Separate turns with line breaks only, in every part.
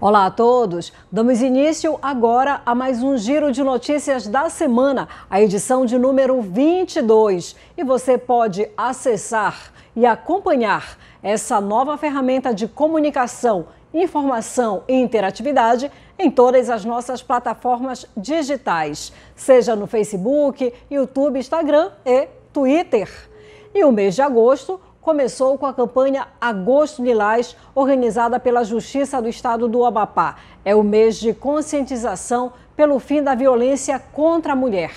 Olá a todos. Damos início agora a mais um giro de notícias da semana, a edição de número 22. E você pode acessar e acompanhar essa nova ferramenta de comunicação, informação e interatividade em todas as nossas plataformas digitais, seja no Facebook, YouTube, Instagram e Twitter. E o mês de agosto começou com a campanha Agosto Lilás, organizada pela Justiça do Estado do Amapá. É o mês de conscientização pelo fim da violência contra a mulher.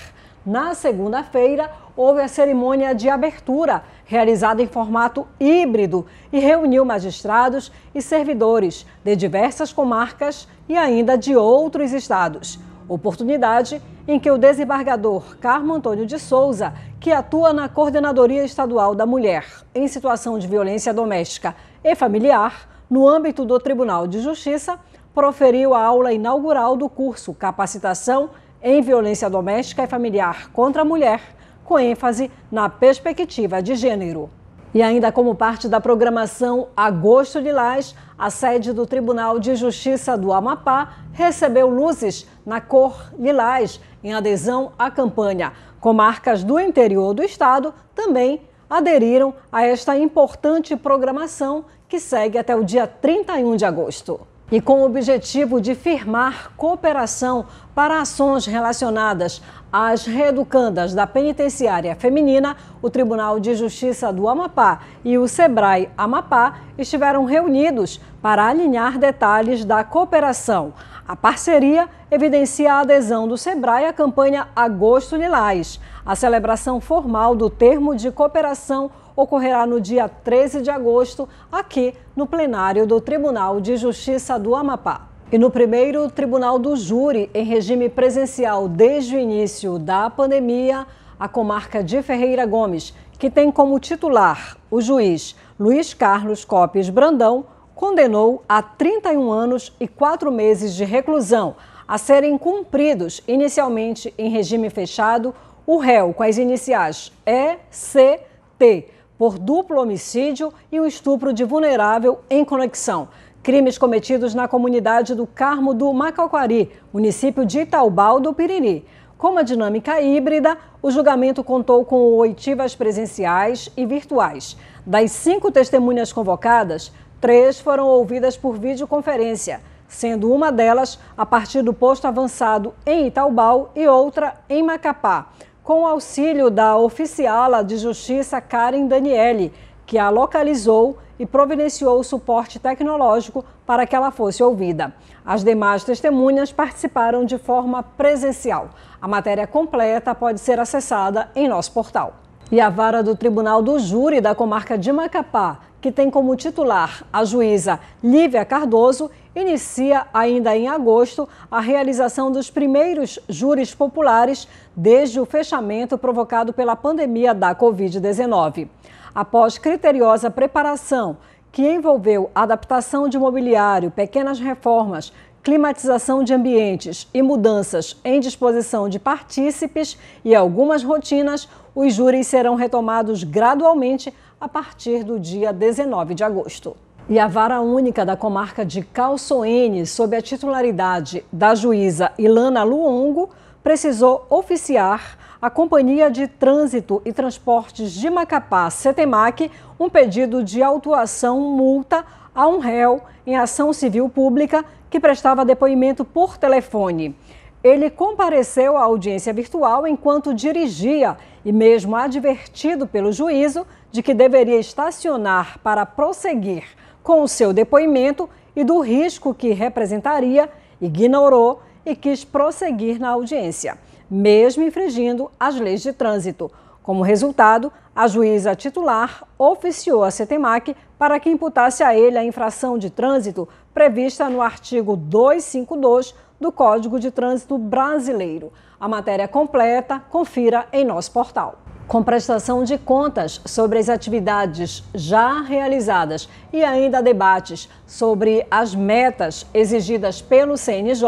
Na segunda-feira, houve a cerimônia de abertura, realizada em formato híbrido, e reuniu magistrados e servidores de diversas comarcas e ainda de outros estados. Oportunidade em que o desembargador Carmo Antônio de Souza, que atua na Coordenadoria Estadual da Mulher em Situação de Violência Doméstica e Familiar, no âmbito do Tribunal de Justiça, proferiu a aula inaugural do curso Capacitação em Violência Doméstica e Familiar contra a Mulher, com ênfase na perspectiva de gênero. E ainda como parte da programação Agosto Lilás, a sede do Tribunal de Justiça do Amapá recebeu luzes na cor lilás em adesão à campanha. Comarcas do interior do estado também aderiram a esta importante programação que segue até o dia 31 de agosto. E com o objetivo de firmar cooperação para ações relacionadas às reeducandas da penitenciária feminina, o Tribunal de Justiça do Amapá e o SEBRAE Amapá estiveram reunidos para alinhar detalhes da cooperação. A parceria evidencia a adesão do SEBRAE à campanha Agosto Lilás. A celebração formal do termo de cooperação ocorrerá no dia 13 de agosto, aqui no plenário do Tribunal de Justiça do Amapá. E no primeiro Tribunal do Júri, em regime presencial desde o início da pandemia, a comarca de Ferreira Gomes, que tem como titular o juiz Luiz Carlos Copes Brandão, condenou a 31 anos e 4 meses de reclusão, a serem cumpridos inicialmente em regime fechado o réu com as iniciais ECT por duplo homicídio e o estupro de vulnerável em conexão. Crimes cometidos na comunidade do Carmo do Macauquari, município de Itaubal do Piriri. Com a dinâmica híbrida, o julgamento contou com oitivas presenciais e virtuais. Das cinco testemunhas convocadas, Três foram ouvidas por videoconferência, sendo uma delas a partir do posto avançado em Itaubal e outra em Macapá, com auxílio da oficiala de justiça Karen Daniele, que a localizou e providenciou o suporte tecnológico para que ela fosse ouvida. As demais testemunhas participaram de forma presencial. A matéria completa pode ser acessada em nosso portal. E a vara do Tribunal do Júri da Comarca de Macapá que tem como titular a juíza Lívia Cardoso, inicia ainda em agosto a realização dos primeiros júris populares desde o fechamento provocado pela pandemia da Covid-19. Após criteriosa preparação, que envolveu adaptação de mobiliário, pequenas reformas, climatização de ambientes e mudanças em disposição de partícipes e algumas rotinas, os júris serão retomados gradualmente a partir do dia 19 de agosto. E a vara única da comarca de Calçoene, sob a titularidade da juíza Ilana Luongo, precisou oficiar a Companhia de Trânsito e Transportes de Macapá, CETEMAC, um pedido de autuação multa a um réu em ação civil pública que prestava depoimento por telefone. Ele compareceu à audiência virtual enquanto dirigia e, mesmo advertido pelo juízo de que deveria estacionar para prosseguir com o seu depoimento e do risco que representaria, ignorou e quis prosseguir na audiência, mesmo infringindo as leis de trânsito. Como resultado, a juíza titular oficiou a CETEMAC para que imputasse a ele a infração de trânsito prevista no artigo 252 do Código de Trânsito Brasileiro. A matéria completa, confira em nosso portal com prestação de contas sobre as atividades já realizadas e ainda debates sobre as metas exigidas pelo CNJ,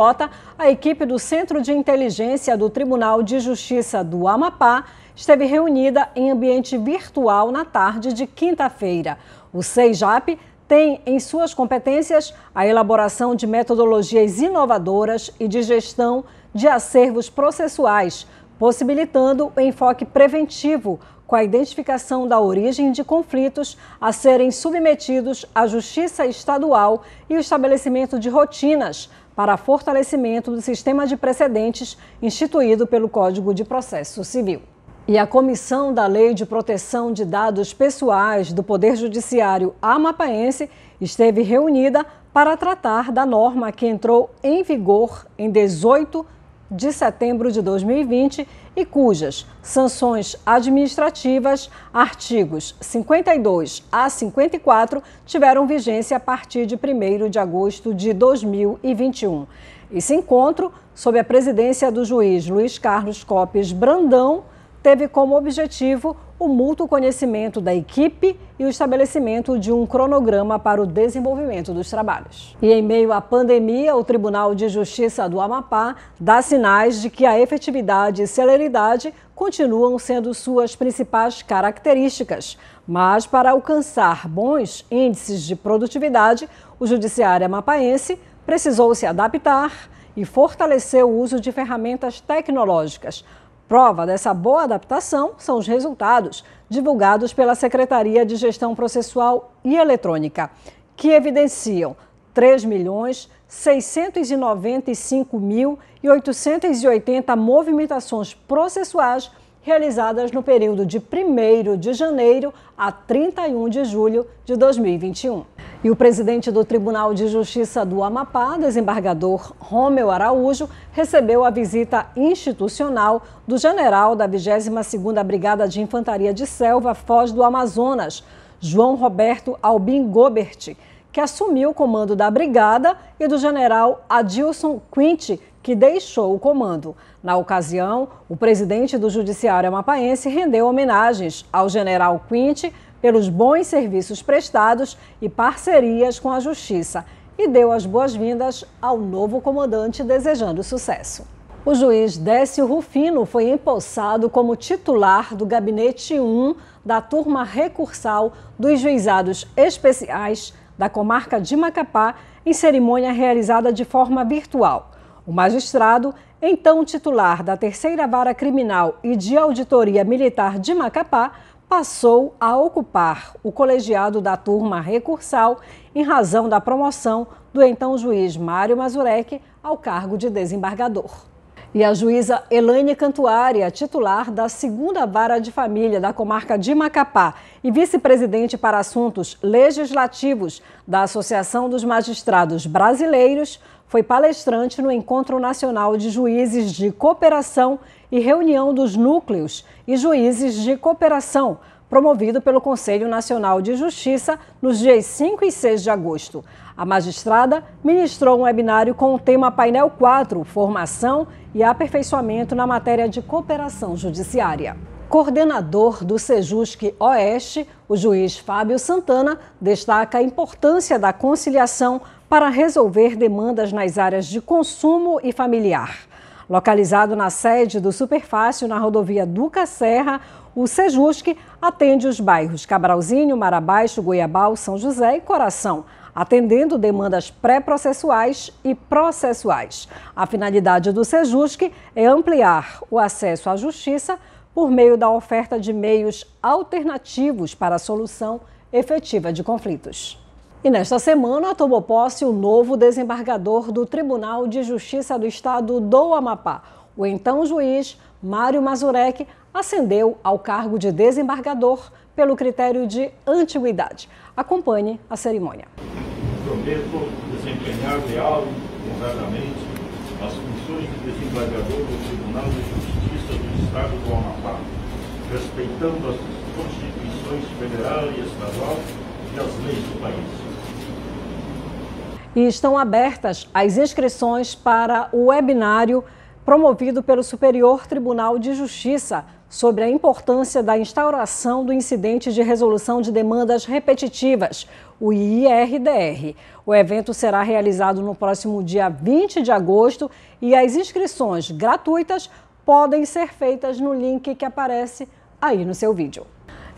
a equipe do Centro de Inteligência do Tribunal de Justiça do Amapá esteve reunida em ambiente virtual na tarde de quinta-feira. O CEIJAP tem em suas competências a elaboração de metodologias inovadoras e de gestão de acervos processuais, possibilitando o enfoque preventivo com a identificação da origem de conflitos a serem submetidos à Justiça Estadual e o estabelecimento de rotinas para fortalecimento do sistema de precedentes instituído pelo Código de Processo Civil. E a Comissão da Lei de Proteção de Dados Pessoais do Poder Judiciário Amapaense esteve reunida para tratar da norma que entrou em vigor em 18 de setembro de 2020 e cujas sanções administrativas, artigos 52 a 54, tiveram vigência a partir de 1 de agosto de 2021. Esse encontro, sob a presidência do juiz Luiz Carlos Copes Brandão, teve como objetivo o mútuo conhecimento da equipe e o estabelecimento de um cronograma para o desenvolvimento dos trabalhos. E em meio à pandemia, o Tribunal de Justiça do Amapá dá sinais de que a efetividade e celeridade continuam sendo suas principais características. Mas para alcançar bons índices de produtividade, o Judiciário Amapaense precisou se adaptar e fortalecer o uso de ferramentas tecnológicas Prova dessa boa adaptação são os resultados divulgados pela Secretaria de Gestão Processual e Eletrônica, que evidenciam 3.695.880 milhões movimentações processuais realizadas no período de 1 de janeiro a 31 de julho de 2021. E o presidente do Tribunal de Justiça do Amapá, desembargador Romeu Araújo, recebeu a visita institucional do general da 22ª Brigada de Infantaria de Selva Foz do Amazonas, João Roberto Albin Gobert, que assumiu o comando da brigada, e do general Adilson Quinte, que deixou o comando. Na ocasião, o presidente do Judiciário Amapaense rendeu homenagens ao general Quinte, pelos bons serviços prestados e parcerias com a Justiça e deu as boas-vindas ao novo comandante, desejando sucesso. O juiz Décio Rufino foi empossado como titular do Gabinete 1 da turma recursal dos juizados especiais da comarca de Macapá em cerimônia realizada de forma virtual. O magistrado, então titular da Terceira Vara Criminal e de Auditoria Militar de Macapá, passou a ocupar o colegiado da turma recursal em razão da promoção do então juiz Mário Mazurek ao cargo de desembargador. E a juíza Elaine Cantuária, titular da segunda vara de família da comarca de Macapá e vice-presidente para assuntos legislativos da Associação dos Magistrados Brasileiros, foi palestrante no Encontro Nacional de Juízes de Cooperação e reunião dos núcleos e juízes de cooperação, promovido pelo Conselho Nacional de Justiça nos dias 5 e 6 de agosto. A magistrada ministrou um webinário com o tema Painel 4 Formação e Aperfeiçoamento na matéria de cooperação judiciária. Coordenador do Sejusque Oeste, o juiz Fábio Santana destaca a importância da conciliação para resolver demandas nas áreas de consumo e familiar. Localizado na sede do Superfácil, na rodovia Duca Serra, o Sejusque atende os bairros Cabralzinho, Marabaixo, Goiabal, São José e Coração, atendendo demandas pré-processuais e processuais. A finalidade do Sejusque é ampliar o acesso à justiça por meio da oferta de meios alternativos para a solução efetiva de conflitos. E nesta semana tomou posse o novo desembargador do Tribunal de Justiça do Estado do Amapá. O então juiz Mário Mazurek ascendeu ao cargo de desembargador pelo critério de antiguidade. Acompanhe a cerimônia. Prometo desempenhar leal e honradamente as funções de desembargador do Tribunal de Justiça do Estado do Amapá, respeitando as constituições federal e estadual e as leis do país e estão abertas as inscrições para o webinário promovido pelo Superior Tribunal de Justiça sobre a importância da instauração do incidente de resolução de demandas repetitivas, o IRDR. O evento será realizado no próximo dia 20 de agosto e as inscrições gratuitas podem ser feitas no link que aparece aí no seu vídeo.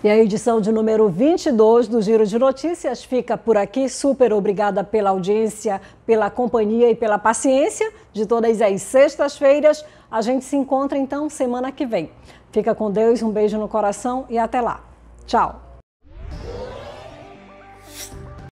E a edição de número 22 do Giro de Notícias fica por aqui. Super obrigada pela audiência, pela companhia e pela paciência de todas as sextas-feiras. A gente se encontra então semana que vem. Fica com Deus, um beijo no coração e até lá. Tchau.